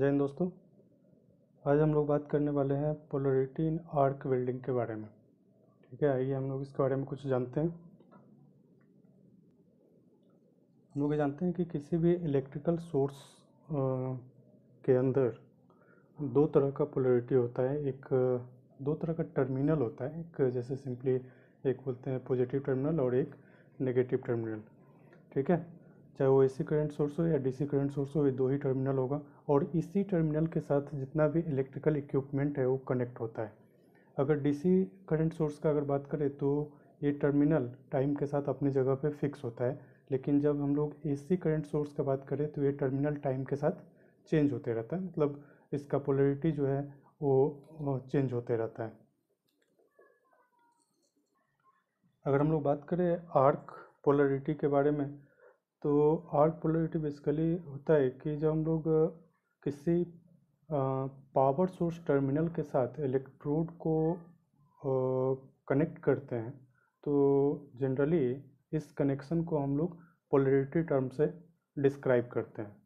जय हिंद दोस्तों आज हम लोग बात करने वाले हैं पोलोरिटी इन आर्क वेल्डिंग के बारे में ठीक है आइए हम लोग इसके बारे में कुछ जानते हैं हम लोग ये जानते हैं कि किसी भी इलेक्ट्रिकल सोर्स के अंदर दो तरह का पोलोरिटी होता है एक दो तरह का टर्मिनल होता है एक जैसे सिंपली एक बोलते हैं पॉजिटिव टर्मिनल और एक नेगेटिव टर्मिनल ठीक है चाहे वो एसी करंट सोर्स हो या डीसी करंट सोर्स हो ये दो ही टर्मिनल होगा और इसी टर्मिनल के साथ जितना भी इलेक्ट्रिकल इक्विपमेंट है वो कनेक्ट होता है अगर डीसी करंट सोर्स का अगर बात करें तो ये टर्मिनल टाइम के साथ अपनी जगह पे फिक्स होता है लेकिन जब हम लोग एसी करंट सोर्स का बात करें तो ये टर्मिनल टाइम के साथ चेंज होते रहता है मतलब इसका पोलरिटी जो है वो चेंज होते रहता है अगर हम लोग बात करें आर्क पोलरिटी के बारे में तो आर्क पोलरिटी बेसिकली होता है कि जब हम लोग किसी पावर सोर्स टर्मिनल के साथ इलेक्ट्रोड को कनेक्ट करते हैं तो जनरली इस कनेक्शन को हम लोग पोलरिटी टर्म से डिस्क्राइब करते हैं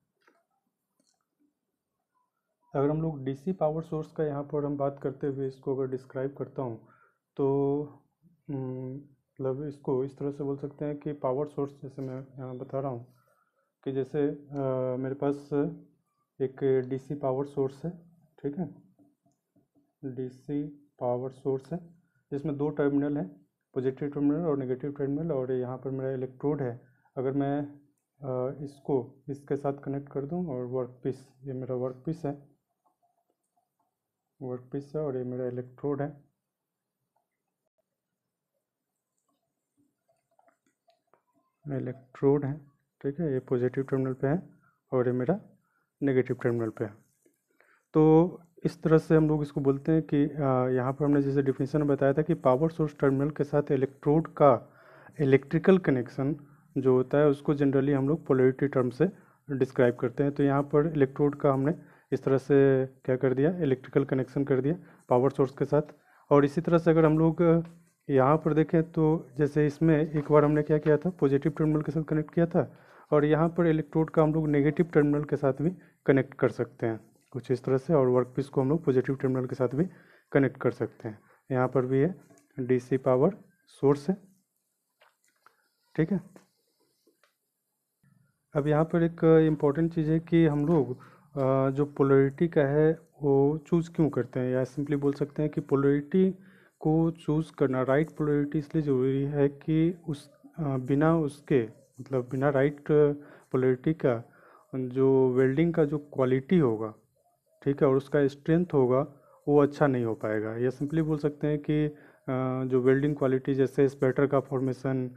अगर हम लोग डीसी पावर सोर्स का यहाँ पर हम बात करते हुए इसको अगर डिस्क्राइब करता हूँ तो मतलब इसको इस तरह से बोल सकते हैं कि पावर सोर्स जैसे मैं यहाँ बता रहा हूँ कि जैसे आ, मेरे पास एक डीसी पावर सोर्स है ठीक है डीसी पावर सोर्स है जिसमें दो टर्मिनल हैं पॉजिटिव टर्मिनल और नेगेटिव टर्मिनल और यहाँ पर मेरा इलेक्ट्रोड है अगर मैं इसको इसके साथ कनेक्ट कर दूँ और वर्क पीस ये मेरा वर्क पीस है वर्क पीस है और ये मेरा इलेक्ट्रोड है इलेक्ट्रोड है ठीक है ये पॉजिटिव टर्मिनल पे है और ये मेरा नेगेटिव टर्मिनल पे तो इस तरह से हम लोग इसको बोलते हैं कि यहाँ पर हमने जैसे डिफिनेशन में बताया था कि पावर सोर्स टर्मिनल के साथ इलेक्ट्रोड का इलेक्ट्रिकल कनेक्शन जो होता है उसको जनरली हम लोग पोलरिटी टर्म से डिस्क्राइब करते हैं तो यहाँ पर इलेक्ट्रोड का हमने इस तरह से क्या कर दिया इलेक्ट्रिकल कनेक्शन कर दिया पावर सोर्स के साथ और इसी तरह से अगर हम लोग यहाँ पर देखें तो जैसे इसमें एक बार हमने क्या किया था पॉजिटिव टर्मिनल के साथ कनेक्ट किया था और यहाँ पर इलेक्ट्रोड का हम लोग नेगेटिव टर्मिनल के साथ भी कनेक्ट कर सकते हैं कुछ इस तरह से और वर्क पीस को हम लोग पॉजिटिव टर्मिनल के साथ भी कनेक्ट कर सकते हैं यहाँ पर भी है डीसी पावर सोर्स है ठीक है अब यहाँ पर एक इम्पॉर्टेंट चीज़ है कि हम लोग जो पोलरिटी का है वो चूज़ क्यों करते हैं या सिंपली बोल सकते हैं कि पोलरिटी को चूज़ करना राइट पोलरिटी इसलिए ज़रूरी है कि उस बिना उसके मतलब बिना राइट पोलरिटी का जो वेल्डिंग का जो क्वालिटी होगा ठीक है और उसका स्ट्रेंथ होगा वो अच्छा नहीं हो पाएगा या सिंपली बोल सकते हैं कि जो वेल्डिंग क्वालिटी जैसे स्पेटर का फॉर्मेशन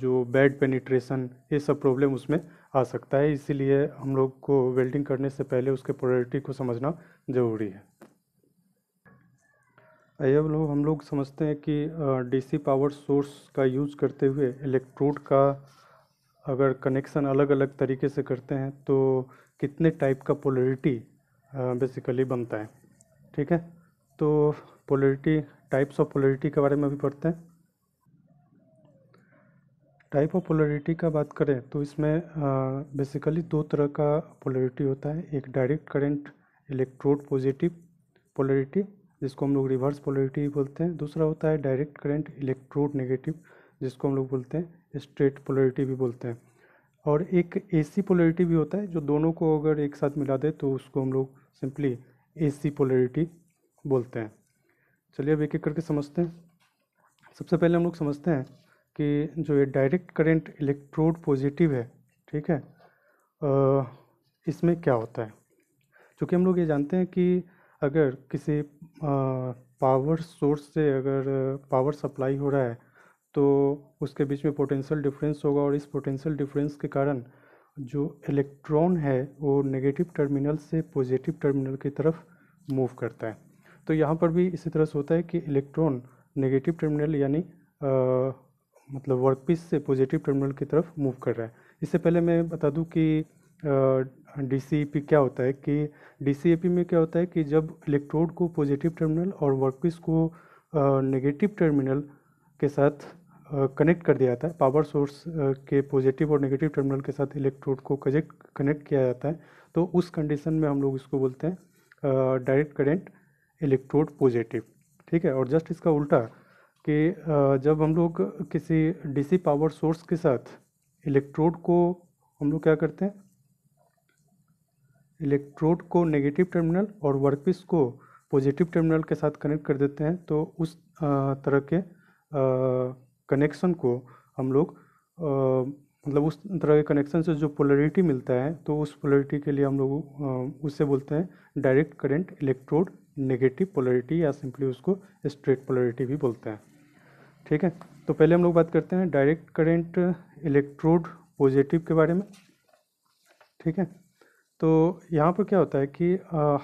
जो बेड पेनिट्रेशन ये सब प्रॉब्लम उसमें आ सकता है इसीलिए हम लोग को वेल्डिंग करने से पहले उसके प्रोरिटी को समझना ज़रूरी है अब लोग हम लोग समझते हैं कि डीसी पावर सोर्स का यूज़ करते हुए इलेक्ट्रोड का अगर कनेक्शन अलग अलग तरीके से करते हैं तो कितने टाइप का पोलरिटी बेसिकली बनता है ठीक है तो पोलरिटी टाइप्स ऑफ पोलरिटी के बारे में भी पढ़ते हैं टाइप ऑफ पोलरिटी का बात करें तो इसमें बेसिकली दो तरह का पोलरिटी होता है एक direct current electrode positive polarity जिसको हम लोग रिवर्स पोलरिटी बोलते हैं दूसरा होता है डायरेक्ट करंट इलेक्ट्रोड नेगेटिव जिसको हम लोग बोलते हैं स्ट्रेट पोलरिटी भी बोलते हैं और एक एसी पोलरिटी भी होता है जो दोनों को अगर एक साथ मिला दे तो उसको हम लोग सिंपली एसी पोलरिटी बोलते हैं चलिए अब एक एक करके समझते हैं सबसे पहले हम लोग समझते हैं कि जो ये डायरेक्ट करंट इलेक्ट्रोड पॉजिटिव है ठीक है आ, इसमें क्या होता है क्योंकि हम लोग ये जानते हैं कि अगर किसी आ, पावर सोर्स से अगर पावर सप्लाई हो रहा है तो उसके बीच में पोटेंशियल डिफरेंस होगा और इस पोटेंशियल डिफरेंस के कारण जो इलेक्ट्रॉन है वो नेगेटिव टर्मिनल से पॉजिटिव टर्मिनल की तरफ मूव करता है तो यहाँ पर भी इसी तरह से होता है कि इलेक्ट्रॉन नेगेटिव टर्मिनल यानी मतलब वर्कपीस से पॉजिटिव टर्मिनल की तरफ मूव कर रहा है इससे पहले मैं बता दूं कि डी e क्या होता है कि डी e में क्या होता है कि जब इलेक्ट्रोड को पॉजिटिव टर्मिनल और वर्कपीस को नेगेटिव टर्मिनल के साथ कनेक्ट कर दिया जाता है पावर सोर्स के पॉजिटिव और नेगेटिव टर्मिनल के साथ इलेक्ट्रोड को कजेक्ट कनेक्ट किया जाता है तो उस कंडीशन में हम लोग इसको बोलते हैं डायरेक्ट करेंट इलेक्ट्रोड पॉजिटिव ठीक है और जस्ट इसका उल्टा कि जब हम लोग किसी डीसी पावर सोर्स के साथ इलेक्ट्रोड को हम लोग क्या करते हैं इलेक्ट्रोड को नेगेटिव टर्मिनल और वर्कपीस को पॉजिटिव टर्मिनल के साथ कनेक्ट कर देते हैं तो उस तरह के कनेक्शन को हम लोग मतलब उस तरह के कनेक्शन से जो पोलरिटी मिलता है तो उस पोलरिटी के लिए हम लोग उससे बोलते हैं direct current electrode negative polarity या सिंपली उसको स्ट्रेट पोलरिटी भी बोलते हैं ठीक है तो पहले हम लोग बात करते हैं डायरेक्ट करंट इलेक्ट्रोड पॉजिटिव के बारे में ठीक है तो यहाँ पर क्या होता है कि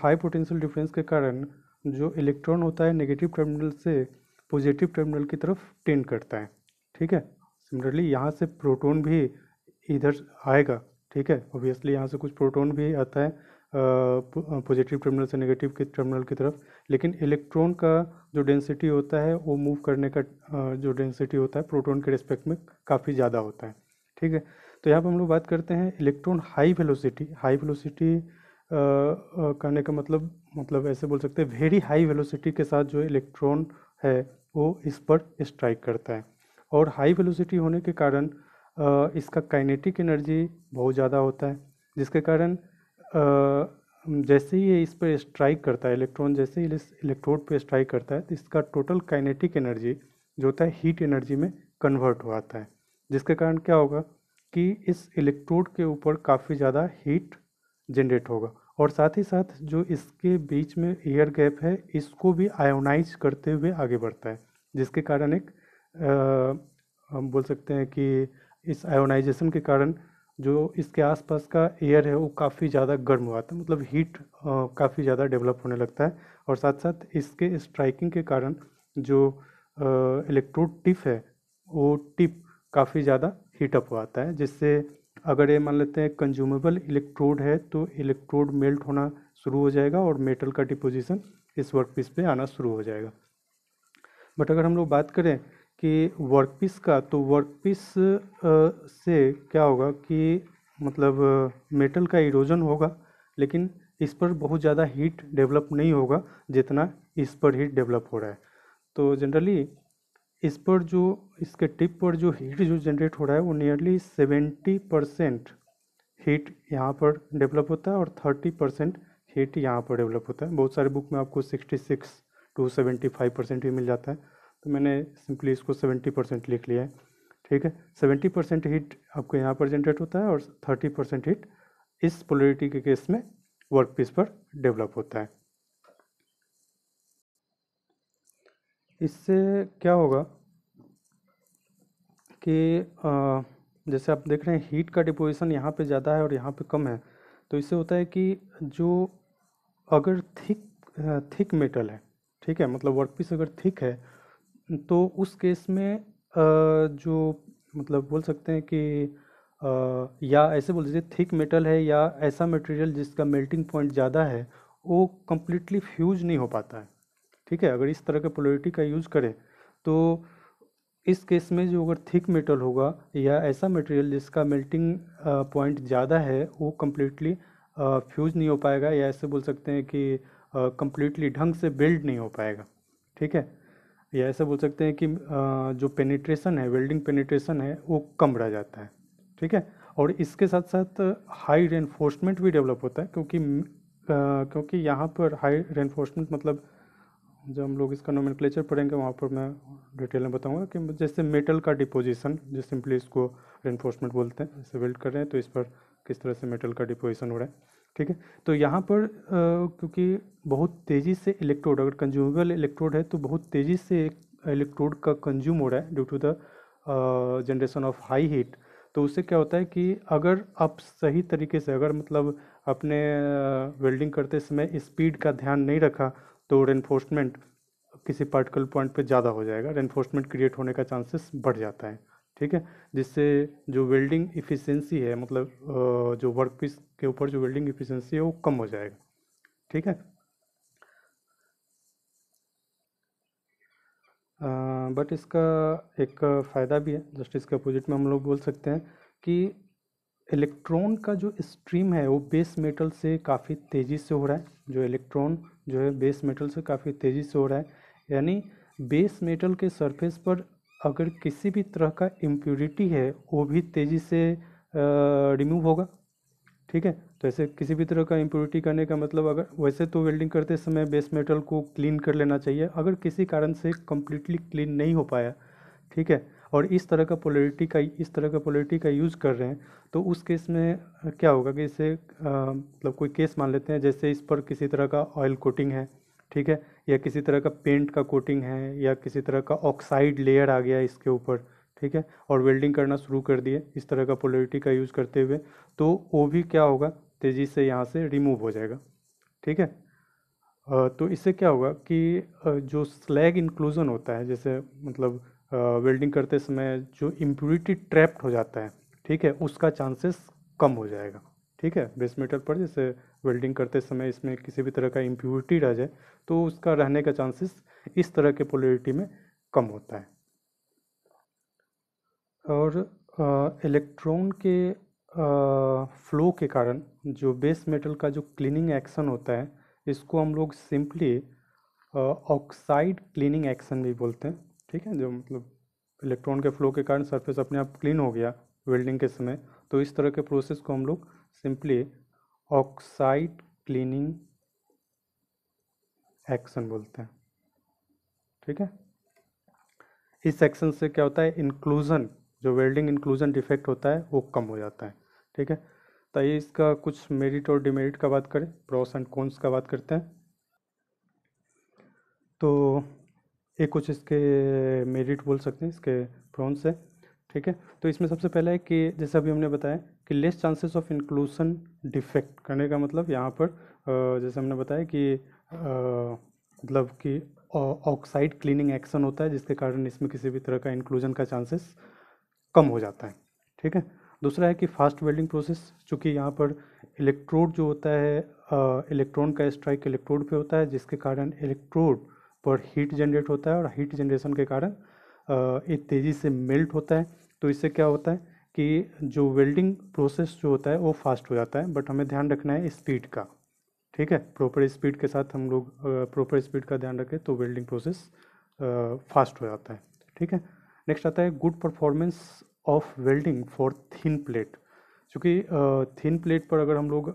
हाई पोटेंशियल डिफरेंस के कारण जो इलेक्ट्रॉन होता है नेगेटिव टर्मिनल से पॉजिटिव टर्मिनल की तरफ टेंड करता है ठीक है सिमिलरली यहाँ से प्रोटोन भी इधर आएगा ठीक है ऑब्वियसली यहाँ से कुछ प्रोटोन भी आता है पॉजिटिव टर्मिनल से नेगेटिव के टर्मिनल की तरफ लेकिन इलेक्ट्रॉन का जो डेंसिटी होता है वो मूव करने का जो डेंसिटी होता है प्रोटॉन के रिस्पेक्ट में काफ़ी ज़्यादा होता है ठीक है तो यहाँ पर हम लोग बात करते हैं electron high velocity high velocity करने का मतलब मतलब ऐसे बोल सकते हैं वेरी हाई वेलोसिटी के साथ जो इलेक्ट्रॉन है वो इस पर स्ट्राइक करता है और हाई वेलोसिटी होने के कारण इसका काइनेटिक एनर्जी बहुत ज़्यादा होता है जिसके कारण जैसे ही ये इस पर स्ट्राइक करता है इलेक्ट्रॉन जैसे ही इस इलेक्ट्रोड पर स्ट्राइक करता है तो इसका टोटल काइनेटिक एनर्जी जो होता है हीट एनर्जी में कन्वर्ट हो आता है जिसके कारण क्या होगा कि इस इलेक्ट्रोड के ऊपर काफ़ी ज़्यादा हीट जनरेट होगा और साथ ही साथ जो इसके बीच में एयर गैप है इसको भी आयोनाइज करते हुए आगे बढ़ता है जिसके कारण एक आ, हम बोल सकते हैं कि इस आयोनाइजेशन के कारण जो इसके आसपास का एयर है वो काफ़ी ज़्यादा गर्म हो था है मतलब हीट काफ़ी ज़्यादा डेवलप होने लगता है और साथ साथ इसके स्ट्राइकिंग के कारण जो इलेक्ट्रोड टिप है वो टिप काफ़ी ज़्यादा हीटअप हो आता है जिससे अगर ये मान लेते हैं कंज्यूमेबल इलेक्ट्रोड है तो इलेक्ट्रोड मेल्ट होना शुरू हो जाएगा और मेटल का डिपोजिशन इस वर्कपीस पे आना शुरू हो जाएगा बट अगर हम लोग बात करें कि वर्कपीस का तो वर्कपीस से क्या होगा कि मतलब मेटल का इरोजन होगा लेकिन इस पर बहुत ज़्यादा हीट डेवलप नहीं होगा जितना इस पर हीट डेवलप हो रहा है तो जनरली इस पर जो इसके टिप पर जो हीट जो जनरेट हो रहा है वो नियरली सेवेंटी परसेंट हीट यहाँ पर डेवलप होता है और थर्टी परसेंट हीट यहाँ पर डेवलप होता है बहुत सारे बुक में आपको sixty six to seventy five percent भी मिल जाता है तो मैंने सिंपली इसको सेवेंटी परसेंट लिख लिया है ठीक है सेवेंटी परसेंट हीट आपको यहाँ पर जनरेट होता है और थर्टी परसेंट हीट इस पोलरिटी के केस में वर्क पीस पर डेवलप होता है इससे क्या होगा कि जैसे आप देख रहे हैं हीट का डिपोजिशन यहाँ पे ज़्यादा है और यहाँ पे कम है तो इससे होता है कि जो अगर थिक थिक मेटल है ठीक है मतलब वर्कपीस अगर थिक है तो उस केस में जो मतलब बोल सकते हैं कि या ऐसे बोल दीजिए थिक मेटल है या ऐसा मटेरियल जिसका मेल्टिंग पॉइंट ज़्यादा है वो कम्प्लीटली फ्यूज नहीं हो पाता है ठीक है अगर इस तरह के पोलरिटी का यूज़ करें तो इस केस में जो अगर थिक मेटल होगा या ऐसा मटेरियल जिसका मेल्टिंग पॉइंट ज़्यादा है वो कम्प्लीटली फ्यूज नहीं हो पाएगा या ऐसे बोल सकते हैं कि कम्प्लीटली ढंग से बिल्ड नहीं हो पाएगा ठीक है या ऐसे बोल सकते हैं कि जो पेनिट्रेशन है वेल्डिंग पेनिट्रेशन है वो कम रह जाता है ठीक है और इसके साथ साथ हाई रेनफोर्समेंट भी डेवलप होता है क्योंकि आ, क्योंकि यहाँ पर हाई रेनफोर्समेंट मतलब जब हम लोग इसका क्लेचर पढ़ेंगे वहाँ पर मैं डिटेल में बताऊँगा कि जैसे मेटल का डिपोजिशन जो सिंपली इसको रेनफोर्समेंट बोलते हैं इसे वेल्ड कर रहे हैं तो इस पर किस तरह से मेटल का डिपोजिशन हो रहा है ठीक है तो यहाँ पर आ, क्योंकि बहुत तेज़ी से इलेक्ट्रोड अगर कंज्यूमेबल इलेक्ट्रोड है तो बहुत तेज़ी से एक इलेक्ट्रोड का कंज्यूम हो रहा है due to the generation of high heat तो उससे क्या होता है कि अगर आप सही तरीके से अगर मतलब अपने वेल्डिंग करते समय स्पीड का ध्यान नहीं रखा तो रेनफोर्समेंट किसी पार्टिकल पॉइंट पे ज़्यादा हो जाएगा रेनफोर्समेंट क्रिएट होने का चांसेस बढ़ जाता है ठीक है जिससे जो वेल्डिंग इफ़िशेंसी है मतलब जो वर्क पीस के ऊपर जो वेल्डिंग इफ़िशेंसी है वो कम हो जाएगा ठीक है बट इसका एक फ़ायदा भी है जस्ट इसके अपोजिट में हम लोग बोल सकते हैं कि इलेक्ट्रॉन का जो स्ट्रीम है वो बेस मेटल से काफ़ी तेज़ी से हो रहा है जो इलेक्ट्रॉन जो है बेस मेटल से काफ़ी तेज़ी से हो रहा है यानी बेस मेटल के सरफेस पर अगर किसी भी तरह का इम्प्योरिटी है वो भी तेज़ी से रिमूव होगा ठीक है तो ऐसे किसी भी तरह का इम्प्योरिटी करने का मतलब अगर वैसे तो वेल्डिंग करते समय बेस मेटल को क्लीन कर लेना चाहिए अगर किसी कारण से कम्प्लीटली क्लीन नहीं हो पाया ठीक है और इस तरह का पोलरिटी का इस तरह का पोलरिटी का यूज़ कर रहे हैं तो उस केस में क्या होगा कि इसे मतलब कोई केस मान लेते हैं जैसे इस पर किसी तरह का ऑयल कोटिंग है ठीक है या किसी तरह का पेंट का कोटिंग है या किसी तरह का ऑक्साइड लेयर आ गया इसके ऊपर ठीक है और वेल्डिंग करना शुरू कर दिए इस तरह का पोलरिटी का यूज़ करते हुए तो वो भी क्या होगा तेज़ी से यहाँ से रिमूव हो जाएगा ठीक है तो इससे क्या होगा कि जो स्लैग इंक्लूज़न होता है जैसे मतलब वेल्डिंग करते समय जो इम्प्यूरिटी ट्रैप्ड हो जाता है ठीक है उसका चांसेस कम हो जाएगा ठीक है बेस मेटल पर जैसे वेल्डिंग करते समय इसमें किसी भी तरह का इम्प्यूरिटी रह जाए तो उसका रहने का चांसेस इस तरह के पोलरिटी में कम होता है और इलेक्ट्रॉन के फ्लो के कारण जो बेस मेटल का जो क्लीनिंग एक्शन होता है इसको हम लोग सिंपली ऑक्साइड क्लीनिंग एक्शन भी बोलते हैं ठीक है जो मतलब इलेक्ट्रॉन के फ्लो के कारण सरफेस अपने आप क्लीन हो गया वेल्डिंग के समय तो इस तरह के प्रोसेस को हम लोग सिंपली ऑक्साइड क्लीनिंग एक्शन बोलते हैं ठीक है इस एक्शन से क्या होता है इंक्लूजन जो वेल्डिंग इंक्लूजन डिफेक्ट होता है वो कम हो जाता है ठीक है तो ये इसका कुछ मेरिट और डिमेरिट का बात करें प्रोस एंड कॉन्स का बात करते हैं तो ये कुछ इसके मेरिट बोल सकते हैं इसके प्रॉन्स से ठीक है तो इसमें सबसे पहला है कि जैसे अभी हमने बताया कि less chances of inclusion defect करने का मतलब यहाँ पर जैसे हमने बताया कि मतलब कि ऑक्साइड क्लीनिंग एक्शन होता है जिसके कारण इसमें किसी भी तरह का इंक्लूजन का चांसेस कम हो जाता है ठीक है दूसरा है कि फास्ट वेल्डिंग प्रोसेस चूँकि यहाँ पर इलेक्ट्रोड जो होता है इलेक्ट्रॉन का स्ट्राइक इलेक्ट्रोड पे होता है जिसके कारण इलेक्ट्रोड पर हीट जनरेट होता है और हीट जनरेशन के कारण ये तेज़ी से मेल्ट होता है तो इससे क्या होता है कि जो वेल्डिंग प्रोसेस जो होता है वो फास्ट हो जाता है बट हमें ध्यान रखना है स्पीड का ठीक है प्रॉपर स्पीड के साथ हम लोग प्रॉपर स्पीड का ध्यान रखें तो वेल्डिंग प्रोसेस फास्ट हो जाता है ठीक है नेक्स्ट आता है good performance of welding for thin plate क्योंकि थिन प्लेट पर अगर हम लोग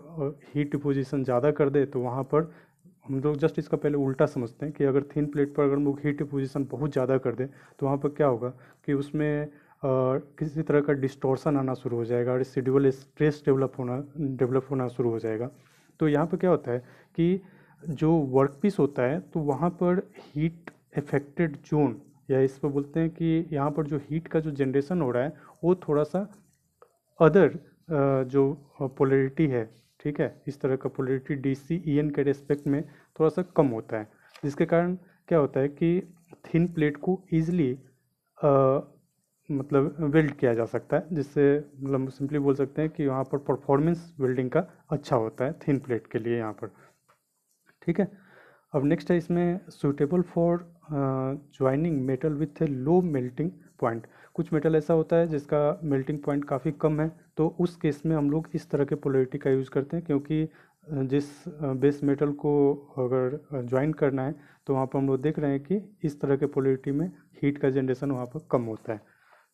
हीट डिपोजिशन ज़्यादा कर दे तो वहाँ पर हम लोग जस्ट इसका पहले उल्टा समझते हैं कि अगर थिन प्लेट पर अगर हम लोग हीट पोजिशन बहुत ज़्यादा कर दें तो वहाँ पर क्या होगा कि उसमें किसी तरह का डिस्टोर्सन आना शुरू हो जाएगा और शेड्यूल स्ट्रेस डेवलप होना डेवलप होना शुरू हो जाएगा तो यहाँ पर क्या होता है कि जो वर्क पीस होता है तो वहाँ पर हीट इफेक्टेड जोन या इस पर बोलते हैं कि यहाँ पर जो हीट का जो जनरेशन हो रहा है वो थोड़ा सा अदर जो पोलरिटी है ठीक है इस तरह का polarity D C E N के रेस्पेक्ट में थोड़ा सा कम होता है जिसके कारण क्या होता है कि थिन प्लेट को ईज़िली मतलब वेल्ड किया जा सकता है जिससे मतलब सिंपली बोल सकते हैं कि वहाँ पर परफॉर्मेंस वेल्डिंग का अच्छा होता है थिन प्लेट के लिए यहाँ पर ठीक है अब नेक्स्ट है इसमें suitable for joining metal with a low melting point कुछ मेटल ऐसा होता है जिसका मेल्टिंग पॉइंट काफ़ी कम है तो उस केस में हम लोग इस तरह के पोलरिटी का यूज़ करते हैं क्योंकि जिस बेस मेटल को अगर ज्वाइन करना है तो वहाँ पर हम लोग देख रहे हैं कि इस तरह के पोलिटी में हीट का जनरेशन वहाँ पर कम होता है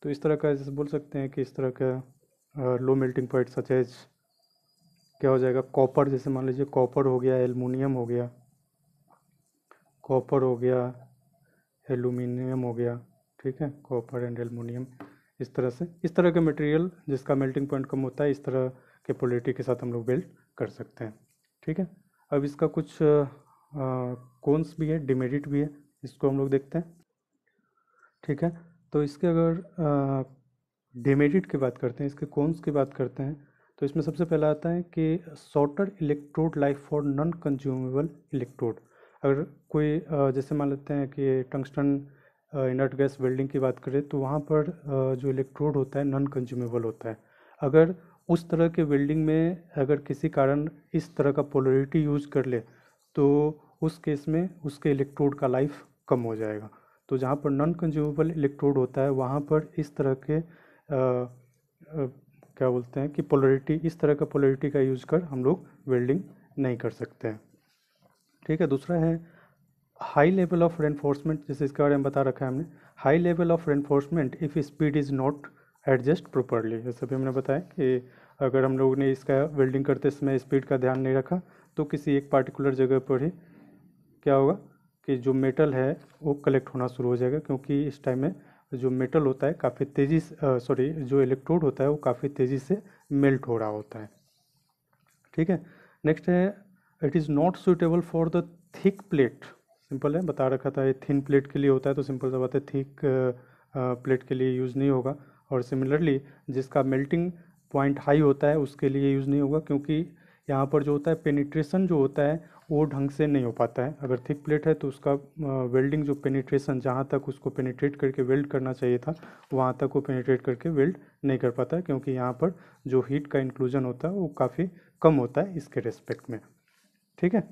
तो इस तरह का जैसे बोल सकते हैं कि इस तरह का लो मेल्टिंग पॉइंट एज क्या हो जाएगा कॉपर जैसे मान लीजिए कॉपर हो गया एलमिनियम हो गया कॉपर हो गया एलुमिनियम हो गया ठीक है कॉपर एंड एलमिनियम इस तरह से इस तरह के मटेरियल जिसका मेल्टिंग पॉइंट कम होता है इस तरह के पोलिटी के साथ हम लोग बिल्ड कर सकते हैं ठीक है अब इसका कुछ कौनस भी है डिमेरिट भी है इसको हम लोग देखते हैं ठीक है तो इसके अगर डिमेरिट की बात करते हैं इसके कौनस की बात करते हैं तो इसमें सबसे पहला आता है कि shorter electrode life for non consumable electrode अगर कोई जैसे मान लेते हैं कि टंगस्टन इनर्ट गैस वेल्डिंग की बात करें तो वहाँ पर जो इलेक्ट्रोड होता है नॉन कंज्यूमेबल होता है अगर उस तरह के वेल्डिंग में अगर किसी कारण इस तरह का पोलरिटी यूज़ कर ले तो उस केस में उसके इलेक्ट्रोड का लाइफ कम हो जाएगा तो जहाँ पर नॉन कंज्यूमेबल इलेक्ट्रोड होता है वहाँ पर इस तरह के आ, आ, क्या बोलते हैं कि पोलरिटी इस तरह का पोलरिटी का यूज़ कर हम लोग वेल्डिंग नहीं कर सकते हैं ठीक है दूसरा है हाई लेवल ऑफ रेनफोर्समेंट जैसे इसके बारे में बता रखा है हमने high level of reinforcement if speed is not adjust properly ये सभी हमने बताया कि अगर हम लोगों ने इसका वेल्डिंग करते समय स्पीड का ध्यान नहीं रखा तो किसी एक पार्टिकुलर जगह पर ही क्या होगा कि जो मेटल है वो कलेक्ट होना शुरू हो जाएगा क्योंकि इस टाइम में जो मेटल होता है काफ़ी तेज़ी सॉरी जो इलेक्ट्रोड होता है वो काफ़ी तेज़ी से मेल्ट हो रहा होता है ठीक है नेक्स्ट है it is not suitable for the thick plate simple है बता रखा था ये थिन प्लेट के लिए होता है तो सिंपल सा बात है थिक प्लेट के लिए यूज़ नहीं होगा और सिमिलरली जिसका मेल्टिंग पॉइंट हाई होता है उसके लिए यूज़ नहीं होगा क्योंकि यहाँ पर जो होता है पेनिट्रेशन जो होता है वो ढंग से नहीं हो पाता है अगर थिक प्लेट है तो उसका वेल्डिंग जो पेनिट्रेशन जहाँ तक उसको पेनिट्रेट करके वेल्ड करना चाहिए था वहाँ तक वो पेनिट्रेट करके वेल्ड नहीं कर पाता है क्योंकि यहाँ पर जो हीट का इंक्लूजन होता है वो काफ़ी कम होता है इसके रेस्पेक्ट में ठीक है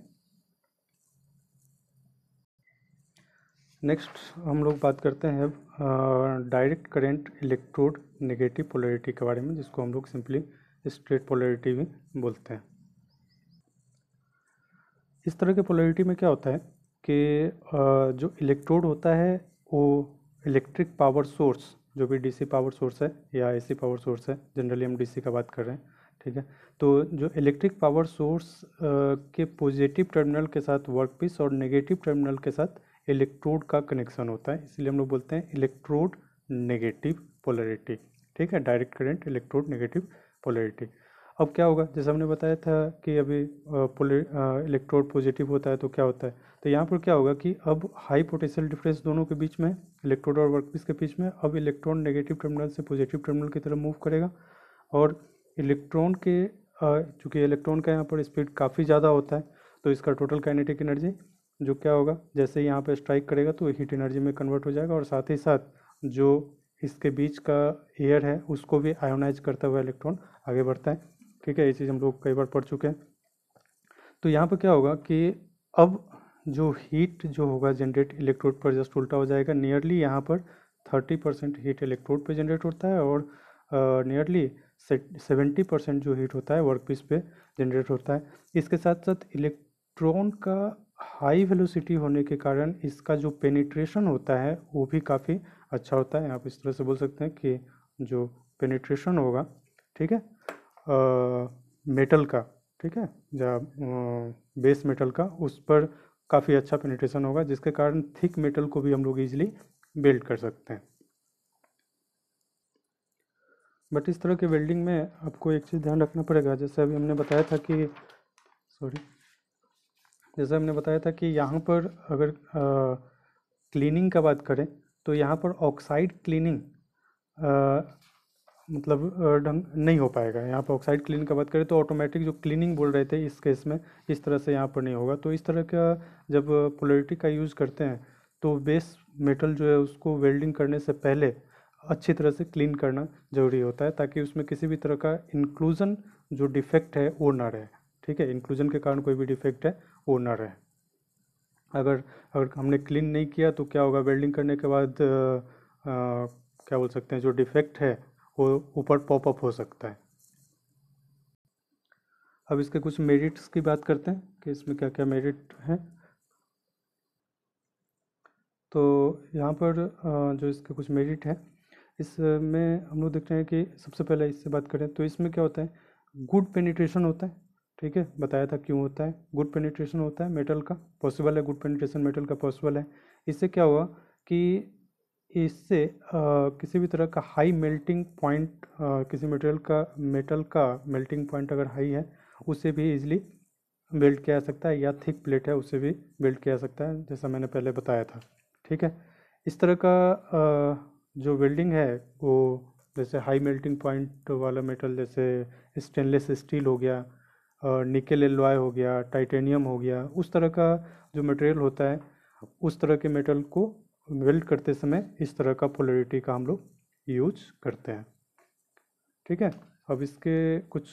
नेक्स्ट हम लोग बात करते हैं direct current electrode negative polarity के बारे में जिसको हम लोग सिंपली स्ट्रेट पोलरिटी भी बोलते हैं इस तरह के पोलरिटी में क्या होता है कि जो इलेक्ट्रोड होता है वो इलेक्ट्रिक पावर सोर्स जो भी डीसी पावर सोर्स है या एसी पावर सोर्स है जनरली हम डीसी का बात कर रहे हैं ठीक है तो जो इलेक्ट्रिक पावर सोर्स के पॉजिटिव टर्मिनल के साथ वर्कपीस और नेगेटिव टर्मिनल के साथ इलेक्ट्रोड का कनेक्शन होता है इसलिए हम लोग बोलते हैं इलेक्ट्रोड नेगेटिव पोलरिटी ठीक है direct current electrode negative polarity अब क्या होगा जैसे हमने बताया था कि अभी इलेक्ट्रोड पॉजिटिव होता है तो क्या होता है तो यहाँ पर क्या होगा कि अब हाई पोटेंशियल डिफरेंस दोनों के बीच में इलेक्ट्रोड और वर्कपीस के बीच में अब इलेक्ट्रॉन नेगेटिव टर्मिनल से पॉजिटिव टर्मिनल की तरफ मूव करेगा और इलेक्ट्रॉन के चूँकि इलेक्ट्रॉन का यहाँ पर स्पीड काफ़ी ज़्यादा होता है तो इसका टोटल काइनेटिक एनर्जी जो क्या होगा जैसे यहाँ पे स्ट्राइक करेगा तो हीट एनर्जी में कन्वर्ट हो जाएगा और साथ ही साथ जो इसके बीच का एयर है उसको भी आयोनाइज करता हुआ इलेक्ट्रॉन आगे बढ़ता है ठीक है ये चीज़ हम लोग कई बार पढ़ चुके हैं तो यहाँ पर क्या होगा कि अब जो हीट जो होगा जनरेट इलेक्ट्रोड पर जस्ट उल्टा हो जाएगा नियरली यहाँ पर थर्टी परसेंट हीट इलेक्ट्रोड पे जनरेट होता है और नियरली सेवेंटी परसेंट जो हीट होता है वर्क पीस पे जनरेट होता है इसके साथ साथ इलेक्ट्रॉन का हाई वेलोसिटी होने के कारण इसका जो पेनिट्रेशन होता है वो भी काफ़ी अच्छा होता है आप इस तरह से बोल सकते हैं कि जो पेनिट्रेशन होगा ठीक है आ, मेटल का ठीक है या बेस मेटल का उस पर काफ़ी अच्छा पेनिट्रेशन होगा जिसके कारण थिक मेटल को भी हम लोग इजीली बेल्ट कर सकते हैं बट इस तरह के वेल्डिंग में आपको एक चीज़ ध्यान रखना पड़ेगा जैसे अभी हमने बताया था कि सॉरी जैसा हमने बताया था कि यहाँ पर अगर क्लीनिंग का बात करें तो यहाँ पर ऑक्साइड क्लीनिंग मतलब ढंग नहीं हो पाएगा यहाँ पर ऑक्साइड क्लीनिंग का बात करें तो ऑटोमेटिक जो क्लीनिंग बोल रहे थे इस केस में इस तरह से यहाँ पर नहीं होगा तो इस तरह का जब पोलरिटी का यूज़ करते हैं तो बेस मेटल जो है उसको वेल्डिंग करने से पहले अच्छी तरह से क्लीन करना ज़रूरी होता है ताकि उसमें किसी भी तरह का इंक्लूज़न जो डिफेक्ट है वो ना रहे ठीक है इंक्लूजन के कारण कोई भी डिफेक्ट है ओनर है अगर अगर हमने क्लीन नहीं किया तो क्या होगा वेल्डिंग करने के बाद आ, क्या बोल सकते हैं जो डिफेक्ट है वो ऊपर पॉपअप हो सकता है अब इसके कुछ मेरिट्स की बात करते हैं कि इसमें क्या क्या मेरिट हैं तो यहाँ पर जो इसके कुछ मेरिट हैं इसमें हम लोग देखते हैं कि सबसे पहले इससे बात करें तो इसमें क्या होता है गुड पेनिट्रेशन होता है ठीक है बताया था क्यों होता है गुड पेनिट्रेशन होता है मेटल का पॉसिबल है गुड पेनिट्रेशन मेटल का पॉसिबल है इससे क्या हुआ कि इससे किसी भी तरह का हाई मेल्टिंग पॉइंट किसी मटेरियल का मेटल का मेल्टिंग पॉइंट अगर हाई है उसे भी इजीली बेल्ट किया जा सकता है या थिक प्लेट है उसे भी बेल्ट किया जा सकता है जैसा मैंने पहले बताया था ठीक है इस तरह का जो वेल्डिंग है वो जैसे हाई मेल्टिंग पॉइंट वाला मेटल जैसे स्टेनलेस स्टील हो गया निकेल एलवाय हो गया टाइटेनियम हो गया उस तरह का जो मटेरियल होता है उस तरह के मेटल को वेल्ड करते समय इस तरह का पोलरिटी का हम लोग यूज करते हैं ठीक है अब इसके कुछ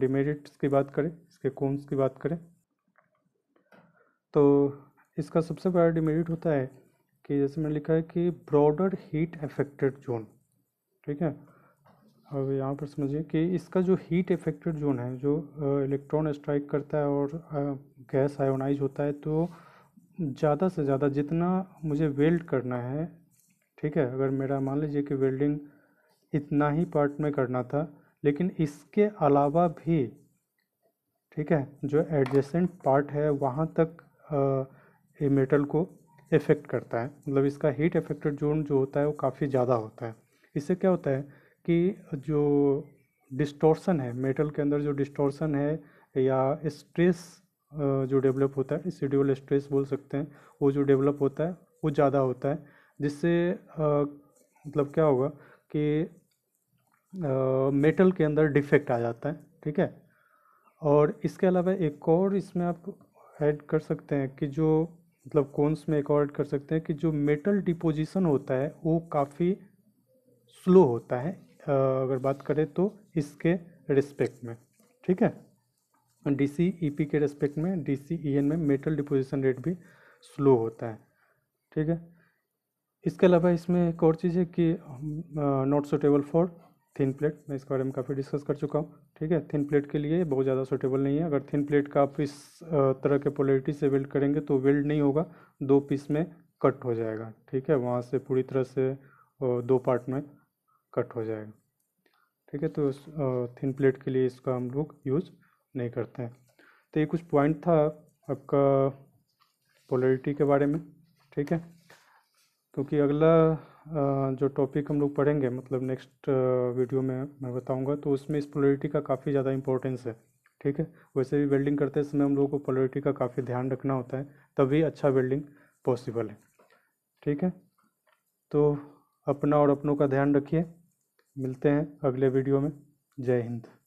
डिमेरिट्स की बात करें इसके कॉन्स की बात करें तो इसका सबसे बड़ा डिमेरिट होता है कि जैसे मैंने लिखा है कि ब्रॉडर हीट अफेक्टेड जोन ठीक है अब यहाँ पर समझिए कि इसका जो हीट इफेक्टेड जोन है जो इलेक्ट्रॉन स्ट्राइक करता है और गैस आयोनाइज होता है तो ज़्यादा से ज़्यादा जितना मुझे वेल्ड करना है ठीक है अगर मेरा मान लीजिए कि वेल्डिंग इतना ही पार्ट में करना था लेकिन इसके अलावा भी ठीक है जो एडजेसेंट पार्ट है वहाँ तक ये मेटल को इफ़ेक्ट करता है मतलब इसका हीट इफेक्टेड जोन जो होता है वो काफ़ी ज़्यादा होता है इससे क्या होता है कि जो डिस्टॉर्सन है मेटल के अंदर जो डिस्टॉर्सन है या स्ट्रेस जो डेवलप होता है सीड्यूल स्ट्रेस बोल सकते हैं वो जो डेवलप होता है वो ज़्यादा होता है जिससे मतलब क्या होगा कि मेटल के अंदर डिफेक्ट आ जाता है ठीक है और इसके अलावा एक और इसमें आप ऐड कर सकते हैं कि जो मतलब कौनस में एक और ऐड कर सकते हैं कि जो मेटल डिपोजिशन होता है वो काफ़ी स्लो होता है अगर बात करें तो इसके रिस्पेक्ट में ठीक है डी सी ई पी के रेस्पेक्ट में डी सी ई एन में मेटल डिपोजिशन रेट भी स्लो होता है ठीक है इसके अलावा इसमें एक और चीज़ है कि not suitable for thin plate मैं इसके बारे में काफ़ी डिस्कस कर चुका हूँ ठीक है थिन प्लेट के लिए बहुत ज़्यादा सुटेबल नहीं है अगर थिन प्लेट का आप इस तरह के पोलिटी से वेल्ड करेंगे तो वेल्ड नहीं होगा दो पीस में कट हो जाएगा ठीक है वहाँ से पूरी तरह से दो पार्ट में कट हो जाएगा ठीक है तो थिन प्लेट के लिए इसका हम लोग यूज़ नहीं करते हैं तो ये कुछ पॉइंट था आपका पोलरिटी के बारे में ठीक है क्योंकि तो अगला जो टॉपिक हम लोग पढ़ेंगे मतलब नेक्स्ट वीडियो में मैं बताऊंगा तो उसमें इस पोलरिटी का काफ़ी ज़्यादा इंपॉर्टेंस है ठीक है वैसे भी वेल्डिंग करते समय हम लोगों को पोलरिटी का काफ़ी ध्यान रखना होता है तभी अच्छा वेल्डिंग पॉसिबल है ठीक है तो अपना और अपनों का ध्यान रखिए मिलते हैं अगले वीडियो में जय हिंद